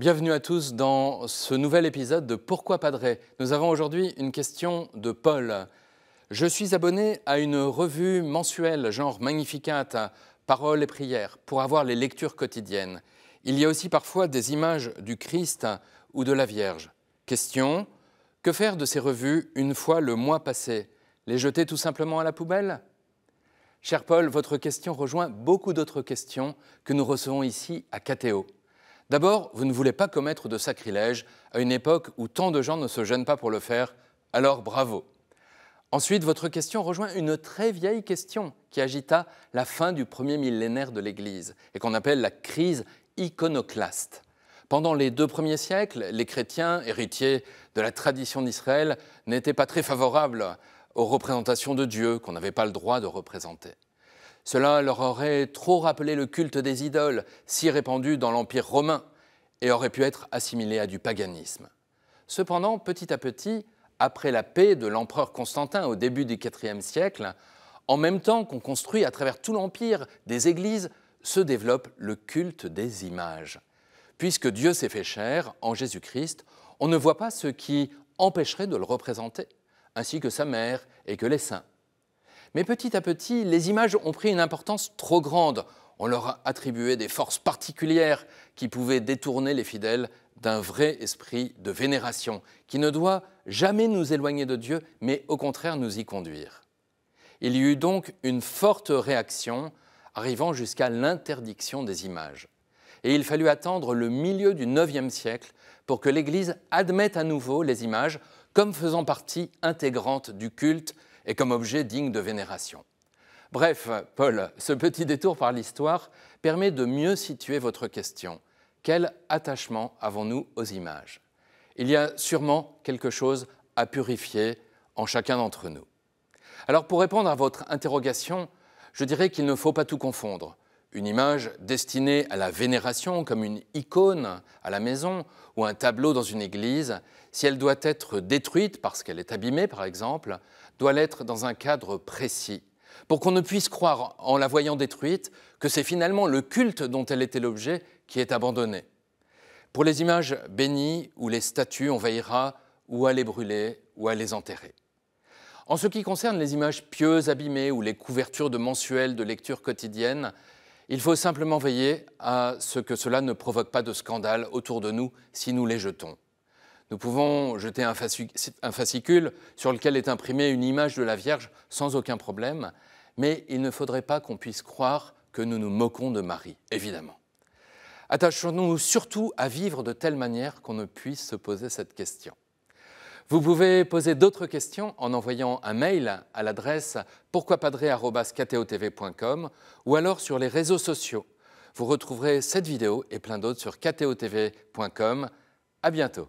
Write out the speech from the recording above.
Bienvenue à tous dans ce nouvel épisode de Pourquoi Padré. Nous avons aujourd'hui une question de Paul. Je suis abonné à une revue mensuelle, genre Magnificat, Paroles et Prières, pour avoir les lectures quotidiennes. Il y a aussi parfois des images du Christ ou de la Vierge. Question Que faire de ces revues une fois le mois passé Les jeter tout simplement à la poubelle Cher Paul, votre question rejoint beaucoup d'autres questions que nous recevons ici à KTO. D'abord, vous ne voulez pas commettre de sacrilège à une époque où tant de gens ne se gênent pas pour le faire, alors bravo. Ensuite, votre question rejoint une très vieille question qui agita la fin du premier millénaire de l'Église et qu'on appelle la crise iconoclaste. Pendant les deux premiers siècles, les chrétiens, héritiers de la tradition d'Israël, n'étaient pas très favorables aux représentations de Dieu qu'on n'avait pas le droit de représenter. Cela leur aurait trop rappelé le culte des idoles, si répandu dans l'Empire romain, et aurait pu être assimilé à du paganisme. Cependant, petit à petit, après la paix de l'empereur Constantin au début du IVe siècle, en même temps qu'on construit à travers tout l'Empire des églises, se développe le culte des images. Puisque Dieu s'est fait chair en Jésus-Christ, on ne voit pas ce qui empêcherait de le représenter, ainsi que sa mère et que les saints. Mais petit à petit, les images ont pris une importance trop grande. On leur a attribué des forces particulières qui pouvaient détourner les fidèles d'un vrai esprit de vénération, qui ne doit jamais nous éloigner de Dieu, mais au contraire nous y conduire. Il y eut donc une forte réaction, arrivant jusqu'à l'interdiction des images. Et il fallut attendre le milieu du IXe siècle pour que l'Église admette à nouveau les images comme faisant partie intégrante du culte et comme objet digne de vénération. Bref, Paul, ce petit détour par l'histoire permet de mieux situer votre question. Quel attachement avons-nous aux images Il y a sûrement quelque chose à purifier en chacun d'entre nous. Alors pour répondre à votre interrogation, je dirais qu'il ne faut pas tout confondre. Une image destinée à la vénération comme une icône à la maison ou un tableau dans une église, si elle doit être détruite parce qu'elle est abîmée par exemple, doit l'être dans un cadre précis, pour qu'on ne puisse croire en la voyant détruite que c'est finalement le culte dont elle était l'objet qui est abandonné. Pour les images bénies ou les statues, on veillera ou à les brûler ou à les enterrer. En ce qui concerne les images pieuses abîmées ou les couvertures de mensuels de lecture quotidienne, il faut simplement veiller à ce que cela ne provoque pas de scandale autour de nous si nous les jetons. Nous pouvons jeter un fascicule sur lequel est imprimée une image de la Vierge sans aucun problème, mais il ne faudrait pas qu'on puisse croire que nous nous moquons de Marie, évidemment. Attachons-nous surtout à vivre de telle manière qu'on ne puisse se poser cette question. Vous pouvez poser d'autres questions en envoyant un mail à l'adresse pourquoipadré.com ou alors sur les réseaux sociaux. Vous retrouverez cette vidéo et plein d'autres sur ktotv.com. À bientôt.